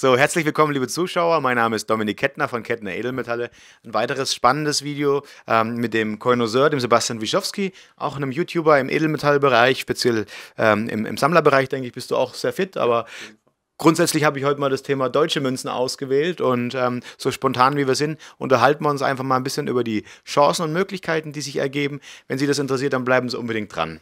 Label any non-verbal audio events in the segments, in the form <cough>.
So, herzlich willkommen, liebe Zuschauer. Mein Name ist Dominik Kettner von Kettner Edelmetalle. Ein weiteres spannendes Video ähm, mit dem Koinoseur, dem Sebastian Wischowski, auch einem YouTuber im Edelmetallbereich, speziell ähm, im, im Sammlerbereich, denke ich, bist du auch sehr fit, aber grundsätzlich habe ich heute mal das Thema deutsche Münzen ausgewählt und ähm, so spontan wie wir sind, unterhalten wir uns einfach mal ein bisschen über die Chancen und Möglichkeiten, die sich ergeben. Wenn Sie das interessiert, dann bleiben Sie unbedingt dran.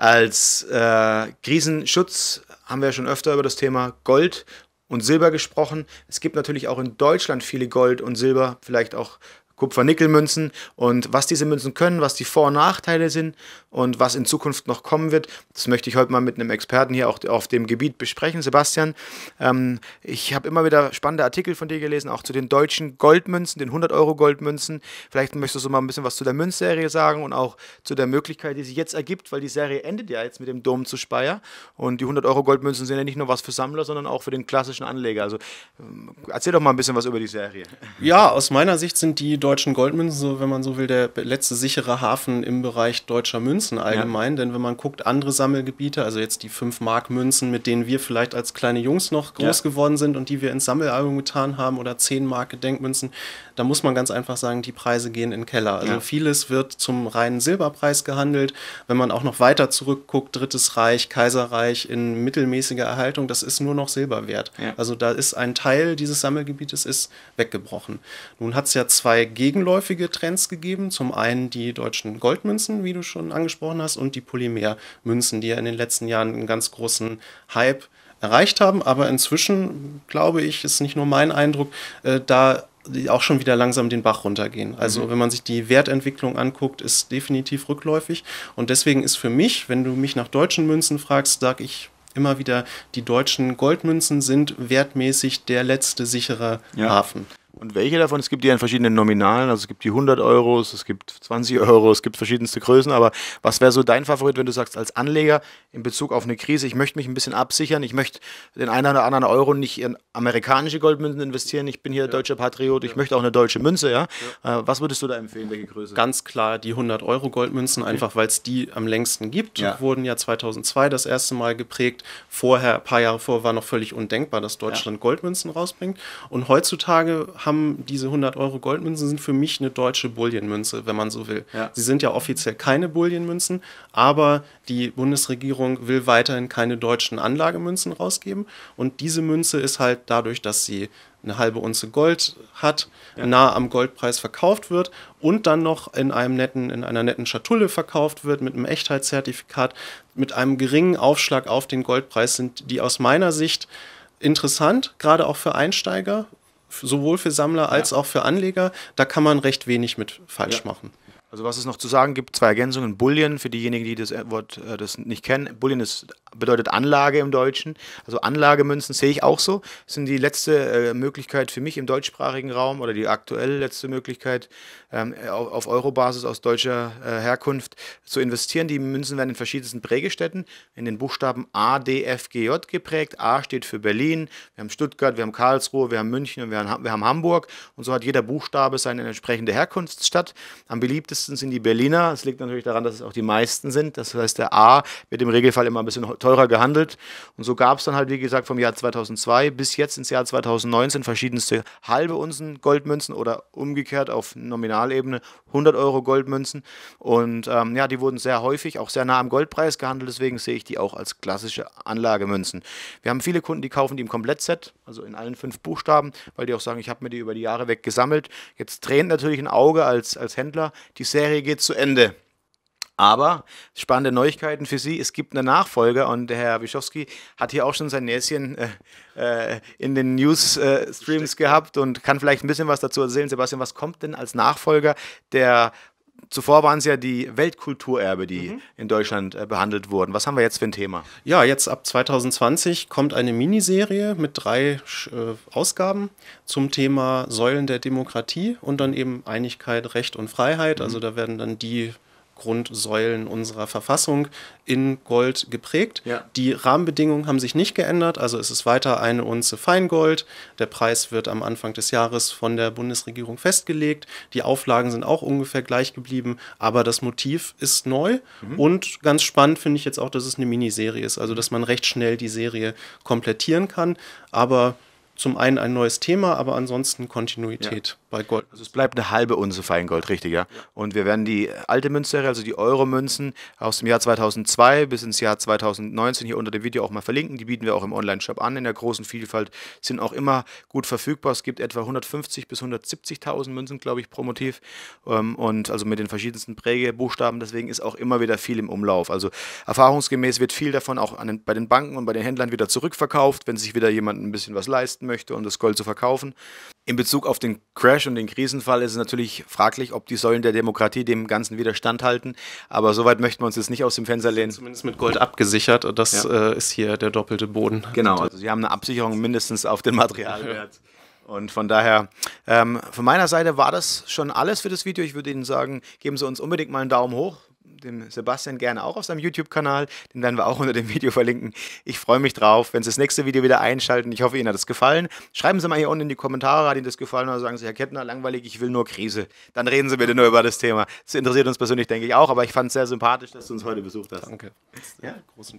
Als äh, Krisenschutz haben wir schon öfter über das Thema Gold und Silber gesprochen. Es gibt natürlich auch in Deutschland viele Gold- und Silber, vielleicht auch Kupfer-Nickel-Münzen und was diese Münzen können, was die Vor- und Nachteile sind und was in Zukunft noch kommen wird, das möchte ich heute mal mit einem Experten hier auch auf dem Gebiet besprechen, Sebastian. Ähm, ich habe immer wieder spannende Artikel von dir gelesen, auch zu den deutschen Goldmünzen, den 100-Euro-Goldmünzen. Vielleicht möchtest du mal ein bisschen was zu der Münzserie sagen und auch zu der Möglichkeit, die sich jetzt ergibt, weil die Serie endet ja jetzt mit dem Dom zu Speyer und die 100-Euro-Goldmünzen sind ja nicht nur was für Sammler, sondern auch für den klassischen Anleger. Also ähm, erzähl doch mal ein bisschen was über die Serie. Ja, aus meiner Sicht sind die deutschen deutschen Goldmünzen, so wenn man so will, der letzte sichere Hafen im Bereich deutscher Münzen allgemein. Ja. Denn wenn man guckt, andere Sammelgebiete, also jetzt die 5-Mark-Münzen, mit denen wir vielleicht als kleine Jungs noch groß ja. geworden sind und die wir ins Sammelalbum getan haben, oder 10-Mark-Gedenkmünzen, da muss man ganz einfach sagen, die Preise gehen in den Keller. Also ja. vieles wird zum reinen Silberpreis gehandelt. Wenn man auch noch weiter zurückguckt, Drittes Reich, Kaiserreich in mittelmäßiger Erhaltung, das ist nur noch Silber wert. Also da ist ein Teil dieses Sammelgebietes ist weggebrochen. Nun hat es ja zwei gegenläufige Trends gegeben. Zum einen die deutschen Goldmünzen, wie du schon angesprochen hast, und die Polymermünzen, die ja in den letzten Jahren einen ganz großen Hype erreicht haben. Aber inzwischen, glaube ich, ist nicht nur mein Eindruck, äh, da die auch schon wieder langsam den Bach runtergehen. Also mhm. wenn man sich die Wertentwicklung anguckt, ist definitiv rückläufig. Und deswegen ist für mich, wenn du mich nach deutschen Münzen fragst, sage ich immer wieder, die deutschen Goldmünzen sind wertmäßig der letzte sichere ja. Hafen. Und welche davon? Es gibt die in verschiedenen Nominalen, also es gibt die 100 Euro, es gibt 20 Euro, es gibt verschiedenste Größen, aber was wäre so dein Favorit, wenn du sagst, als Anleger in Bezug auf eine Krise, ich möchte mich ein bisschen absichern, ich möchte den einen oder anderen Euro nicht in amerikanische Goldmünzen investieren, ich bin hier ja. deutscher Patriot, ich ja. möchte auch eine deutsche Münze, ja? ja. Äh, was würdest du da empfehlen, welche Größe? Ganz klar die 100 Euro Goldmünzen, einfach weil es die am längsten gibt, Die wurden ja 2002 das erste Mal geprägt, vorher, ein paar Jahre vor war noch völlig undenkbar, dass Deutschland Goldmünzen rausbringt und heutzutage haben haben diese 100 Euro Goldmünzen sind für mich eine deutsche Bullionmünze, wenn man so will. Ja. Sie sind ja offiziell keine Bullionmünzen, aber die Bundesregierung will weiterhin keine deutschen Anlagemünzen rausgeben. Und diese Münze ist halt dadurch, dass sie eine halbe Unze Gold hat, ja. nah am Goldpreis verkauft wird und dann noch in einem netten, in einer netten Schatulle verkauft wird mit einem Echtheitszertifikat, mit einem geringen Aufschlag auf den Goldpreis sind die aus meiner Sicht interessant, gerade auch für Einsteiger, sowohl für Sammler als ja. auch für Anleger. Da kann man recht wenig mit falsch ja. machen. Also was es noch zu sagen gibt, zwei Ergänzungen. Bullion, für diejenigen, die das äh, Wort äh, das nicht kennen, Bullion ist, bedeutet Anlage im Deutschen. Also Anlagemünzen sehe ich auch so. Das sind die letzte äh, Möglichkeit für mich im deutschsprachigen Raum oder die aktuell letzte Möglichkeit ähm, auf Eurobasis aus deutscher Herkunft zu investieren. Die Münzen werden in verschiedensten Prägestätten in den Buchstaben A, D, F, G, J geprägt. A steht für Berlin, wir haben Stuttgart, wir haben Karlsruhe, wir haben München und wir haben Hamburg. Und so hat jeder Buchstabe seine entsprechende Herkunftsstadt. Am beliebtesten meistens sind die Berliner. Das liegt natürlich daran, dass es auch die meisten sind. Das heißt, der A wird im Regelfall immer ein bisschen teurer gehandelt. Und so gab es dann halt, wie gesagt, vom Jahr 2002 bis jetzt ins Jahr 2019 verschiedenste halbe Unzen Goldmünzen oder umgekehrt auf Nominalebene 100 Euro Goldmünzen. Und ähm, ja, die wurden sehr häufig, auch sehr nah am Goldpreis gehandelt. Deswegen sehe ich die auch als klassische Anlagemünzen. Wir haben viele Kunden, die kaufen die im Komplettset, also in allen fünf Buchstaben, weil die auch sagen, ich habe mir die über die Jahre weg gesammelt. Jetzt tränt natürlich ein Auge als, als Händler. Die Serie geht zu Ende. Aber spannende Neuigkeiten für Sie. Es gibt einen Nachfolger und der Herr Wischowski hat hier auch schon sein Näschen äh, äh in den News-Streams äh, gehabt und kann vielleicht ein bisschen was dazu erzählen. Sebastian, was kommt denn als Nachfolger der Zuvor waren es ja die Weltkulturerbe, die mhm. in Deutschland äh, behandelt wurden. Was haben wir jetzt für ein Thema? Ja, jetzt ab 2020 kommt eine Miniserie mit drei äh, Ausgaben zum Thema Säulen der Demokratie und dann eben Einigkeit, Recht und Freiheit. Also mhm. Also da werden dann die Grundsäulen unserer Verfassung in Gold geprägt. Ja. Die Rahmenbedingungen haben sich nicht geändert, also es ist weiter eine Unze Feingold. Der Preis wird am Anfang des Jahres von der Bundesregierung festgelegt. Die Auflagen sind auch ungefähr gleich geblieben, aber das Motiv ist neu mhm. und ganz spannend finde ich jetzt auch, dass es eine Miniserie ist, also dass man recht schnell die Serie komplettieren kann, aber zum einen ein neues Thema, aber ansonsten Kontinuität. Ja. Bei Gold. Also es bleibt eine halbe Unze Feingold, richtig, ja. Und wir werden die alte Münzserie, also die Euro-Münzen aus dem Jahr 2002 bis ins Jahr 2019 hier unter dem Video auch mal verlinken. Die bieten wir auch im Online-Shop an in der großen Vielfalt, sind auch immer gut verfügbar. Es gibt etwa 150 bis 170.000 Münzen, glaube ich, pro Motiv. Ähm, und also mit den verschiedensten Prägebuchstaben. Deswegen ist auch immer wieder viel im Umlauf. Also erfahrungsgemäß wird viel davon auch den, bei den Banken und bei den Händlern wieder zurückverkauft, wenn sich wieder jemand ein bisschen was leisten möchte, um das Gold zu verkaufen. In Bezug auf den Crash und den Krisenfall ist es natürlich fraglich, ob die Säulen der Demokratie dem Ganzen Widerstand halten. Aber soweit möchten wir uns jetzt nicht aus dem Fenster lehnen. Zumindest mit Gold abgesichert. Und das ja. äh, ist hier der doppelte Boden. Genau, also Sie haben eine Absicherung mindestens auf den Materialwert. Und von daher, ähm, von meiner Seite war das schon alles für das Video. Ich würde Ihnen sagen, geben Sie uns unbedingt mal einen Daumen hoch dem Sebastian gerne auch auf seinem YouTube-Kanal. Den werden wir auch <laughs> unter dem Video verlinken. Ich freue mich drauf, wenn Sie das nächste Video wieder einschalten. Ich hoffe, Ihnen hat es gefallen. Schreiben Sie mal hier unten in die Kommentare, hat Ihnen das gefallen oder sagen Sie, Herr Kettner, langweilig, ich will nur Krise. Dann reden Sie bitte nur über das Thema. Das interessiert uns persönlich, denke ich, auch, aber ich fand es sehr sympathisch, dass du uns heute besucht hast. Danke. Ja, großen Spaß.